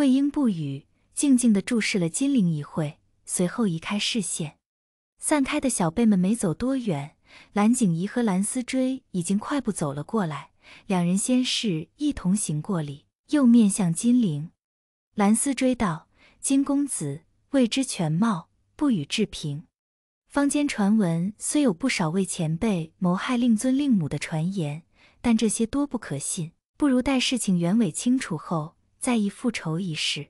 魏婴不语，静静的注视了金陵一会，随后移开视线。散开的小辈们没走多远，蓝景仪和蓝思追已经快步走了过来。两人先是一同行过礼，又面向金陵。蓝思追道：“金公子未知全貌，不予置评。坊间传闻虽有不少为前辈谋害令尊令母的传言，但这些多不可信。不如待事情原委清楚后。”再议复仇一事，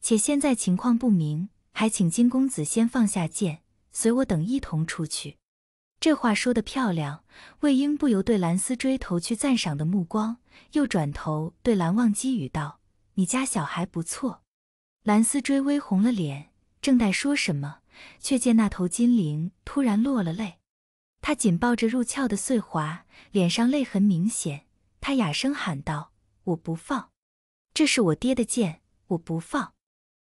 且现在情况不明，还请金公子先放下剑，随我等一同出去。这话说得漂亮，魏婴不由对蓝思追投去赞赏的目光，又转头对蓝忘机语道：“你家小孩不错。”蓝思追微红了脸，正待说什么，却见那头金灵突然落了泪，他紧抱着入鞘的碎华，脸上泪痕明显，他哑声喊道：“我不放。”这是我爹的剑，我不放。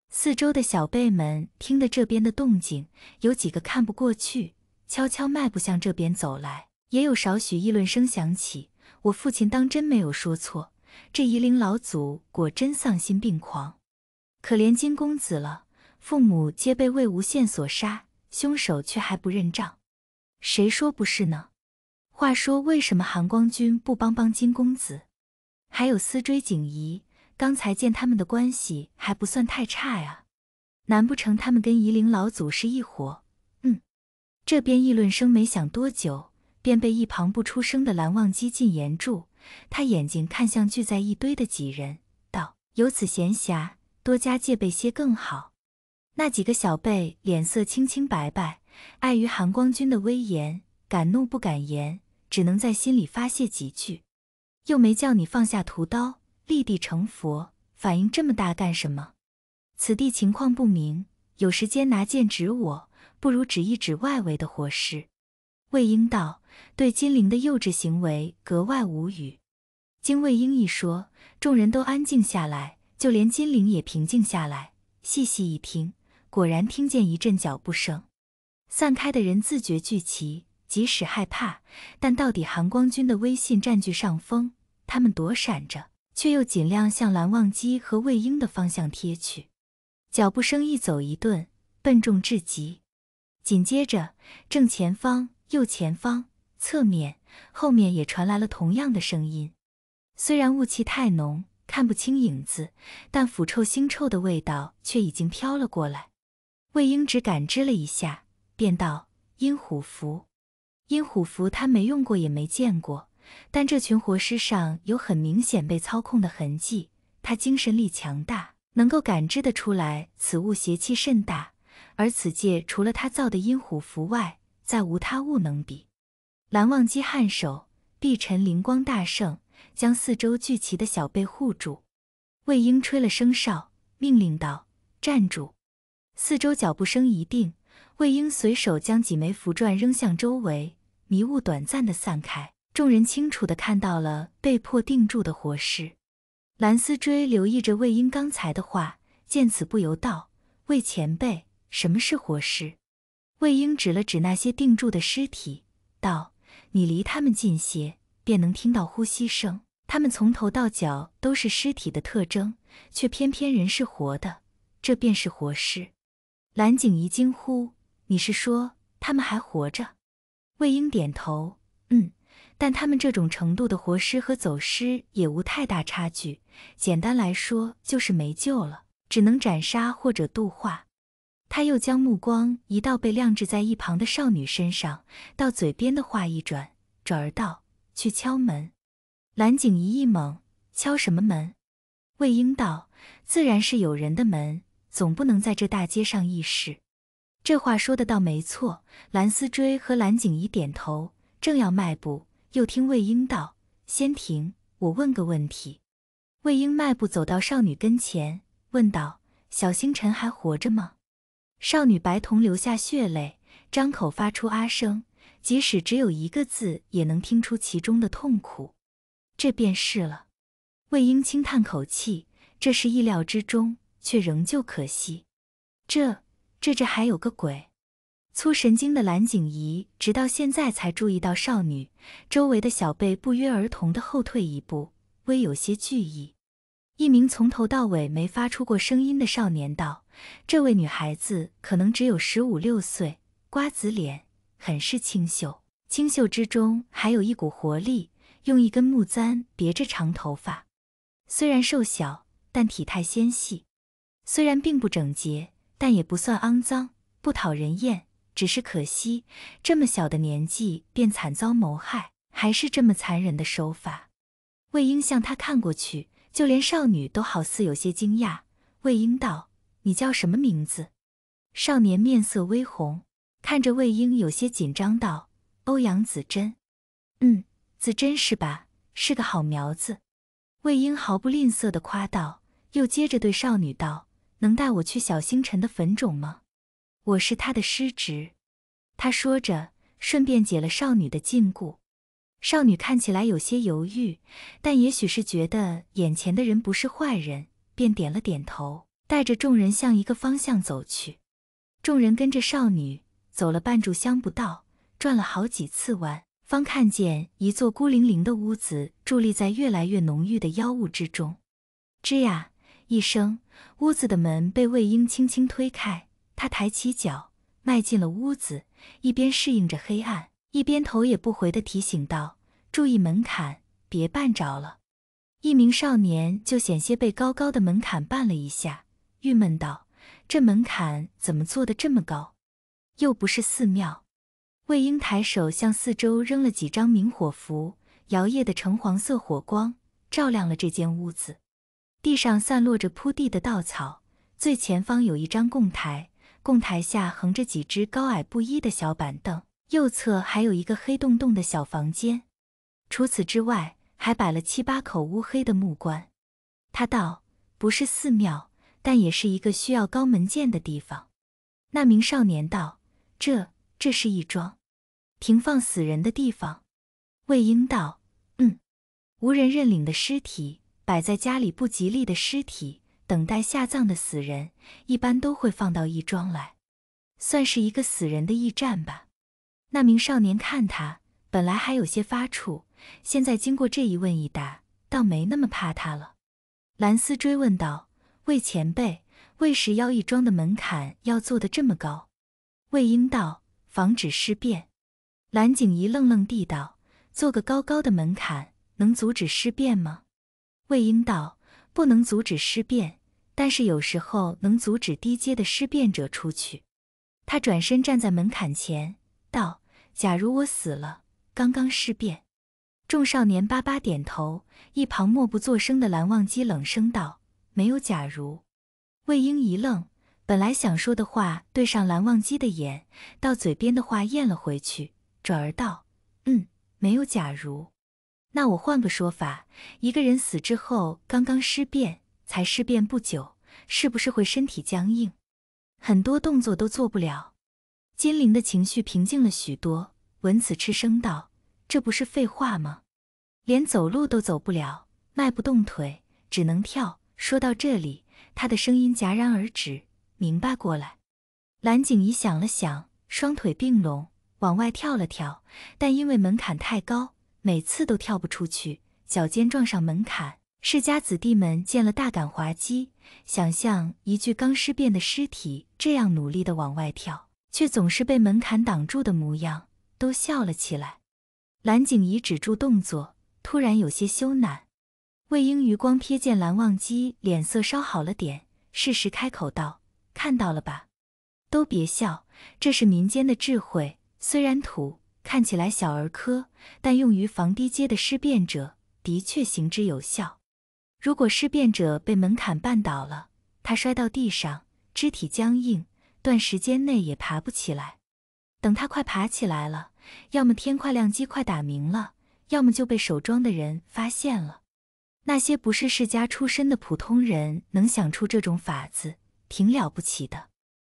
四周的小辈们听得这边的动静，有几个看不过去，悄悄迈步向这边走来，也有少许议论声响起。我父亲当真没有说错，这夷陵老祖果真丧心病狂，可怜金公子了，父母皆被魏无羡所杀，凶手却还不认账，谁说不是呢？话说为什么韩光君不帮帮金公子？还有司追景仪。刚才见他们的关系还不算太差呀，难不成他们跟夷陵老祖是一伙？嗯，这边议论声没响多久，便被一旁不出声的蓝忘机禁言住。他眼睛看向聚在一堆的几人，道：“有此闲暇，多加戒备些更好。”那几个小辈脸色青青白白，碍于韩光君的威严，敢怒不敢言，只能在心里发泄几句。又没叫你放下屠刀。立地成佛，反应这么大干什么？此地情况不明，有时间拿剑指我，不如指一指外围的活尸。魏婴道：“对金陵的幼稚行为格外无语。”经魏婴一说，众人都安静下来，就连金陵也平静下来。细细一听，果然听见一阵脚步声。散开的人自觉聚齐，即使害怕，但到底韩光君的威信占据上风，他们躲闪着。却又尽量向蓝忘机和魏婴的方向贴去，脚步声一走一顿，笨重至极。紧接着，正前方、右前方、侧面、后面也传来了同样的声音。虽然雾气太浓，看不清影子，但腐臭腥臭的味道却已经飘了过来。魏婴只感知了一下，便道：“阴虎符，阴虎符，他没用过，也没见过。”但这群活尸上有很明显被操控的痕迹，他精神力强大，能够感知得出来此物邪气甚大，而此界除了他造的阴虎符外，再无他物能比。蓝忘机颔首，碧尘灵光大盛，将四周聚齐的小辈护住。魏婴吹了声哨，命令道：“站住！”四周脚步声一定，魏婴随手将几枚符篆扔向周围，迷雾短暂的散开。众人清楚地看到了被迫定住的活尸。蓝思追留意着魏婴刚才的话，见此不由道：“魏前辈，什么是活尸？”魏婴指了指那些定住的尸体，道：“你离他们近些，便能听到呼吸声。他们从头到脚都是尸体的特征，却偏偏人是活的，这便是活尸。”蓝景仪惊呼：“你是说他们还活着？”魏婴点头，嗯。但他们这种程度的活尸和走尸也无太大差距，简单来说就是没救了，只能斩杀或者度化。他又将目光移到被晾置在一旁的少女身上，到嘴边的话一转，转而道：“去敲门。”蓝景仪一懵：“敲什么门？”魏婴道：“自然是有人的门，总不能在这大街上议事。”这话说的倒没错。蓝思追和蓝景仪点头，正要迈步。又听魏婴道：“先停，我问个问题。”魏婴迈步走到少女跟前，问道：“小星辰还活着吗？”少女白瞳流下血泪，张口发出“啊”声，即使只有一个字，也能听出其中的痛苦。这便是了。魏婴轻叹口气：“这是意料之中，却仍旧可惜。”这、这、这还有个鬼。粗神经的蓝景怡直到现在才注意到少女周围的小辈不约而同地后退一步，微有些惧意。一名从头到尾没发出过声音的少年道：“这位女孩子可能只有十五六岁，瓜子脸，很是清秀，清秀之中还有一股活力。用一根木簪别着长头发，虽然瘦小，但体态纤细；虽然并不整洁，但也不算肮脏，不讨人厌。”只是可惜，这么小的年纪便惨遭谋害，还是这么残忍的手法。魏婴向他看过去，就连少女都好似有些惊讶。魏婴道：“你叫什么名字？”少年面色微红，看着魏婴有些紧张道：“欧阳子珍。”“嗯，子珍是吧？是个好苗子。”魏婴毫不吝啬的夸道，又接着对少女道：“能带我去小星辰的坟冢吗？”我是他的师侄，他说着，顺便解了少女的禁锢。少女看起来有些犹豫，但也许是觉得眼前的人不是坏人，便点了点头，带着众人向一个方向走去。众人跟着少女走了半炷香不到，转了好几次弯，方看见一座孤零零的屋子伫立在越来越浓郁的妖雾之中。吱呀一声，屋子的门被魏婴轻轻推开。他抬起脚迈进了屋子，一边适应着黑暗，一边头也不回地提醒道：“注意门槛，别绊着了。”一名少年就险些被高高的门槛绊了一下，郁闷道：“这门槛怎么做的这么高？又不是寺庙。”魏婴抬手向四周扔了几张明火符，摇曳的橙黄色火光照亮了这间屋子。地上散落着铺地的稻草，最前方有一张供台。供台下横着几只高矮不一的小板凳，右侧还有一个黑洞洞的小房间。除此之外，还摆了七八口乌黑的木棺。他道：“不是寺庙，但也是一个需要高门见的地方。”那名少年道：“这……这是一桩停放死人的地方。”魏婴道：“嗯，无人认领的尸体，摆在家里不吉利的尸体。”等待下葬的死人一般都会放到义庄来，算是一个死人的驿站吧。那名少年看他本来还有些发怵，现在经过这一问一答，倒没那么怕他了。蓝斯追问道：“魏前辈，为什妖义庄的门槛要做得这么高？”魏婴道：“防止尸变。”蓝景仪愣愣地道：“做个高高的门槛，能阻止尸变吗？”魏婴道：“不能阻止尸变。”但是有时候能阻止低阶的尸变者出去。他转身站在门槛前，道：“假如我死了，刚刚尸变。”众少年巴巴点头。一旁默不作声的蓝忘机冷声道：“没有假如。”魏婴一愣，本来想说的话对上蓝忘机的眼，到嘴边的话咽了回去，转而道：“嗯，没有假如。那我换个说法，一个人死之后刚刚尸变。”才尸变不久，是不是会身体僵硬，很多动作都做不了？金陵的情绪平静了许多，闻此嗤声道：“这不是废话吗？连走路都走不了，迈不动腿，只能跳。”说到这里，他的声音戛然而止，明白过来。蓝景怡想了想，双腿并拢往外跳了跳，但因为门槛太高，每次都跳不出去，脚尖撞上门槛。世家子弟们见了，大感滑稽，想象一具刚尸变的尸体这样努力的往外跳，却总是被门槛挡住的模样，都笑了起来。蓝景仪止住动作，突然有些羞赧。魏婴余光瞥见蓝忘机脸色稍好了点，适时开口道：“看到了吧，都别笑，这是民间的智慧，虽然土，看起来小儿科，但用于防低阶的尸变者，的确行之有效。”如果尸变者被门槛绊倒了，他摔到地上，肢体僵硬，短时间内也爬不起来。等他快爬起来了，要么天快亮鸡快打鸣了，要么就被守庄的人发现了。那些不是世家出身的普通人能想出这种法子，挺了不起的。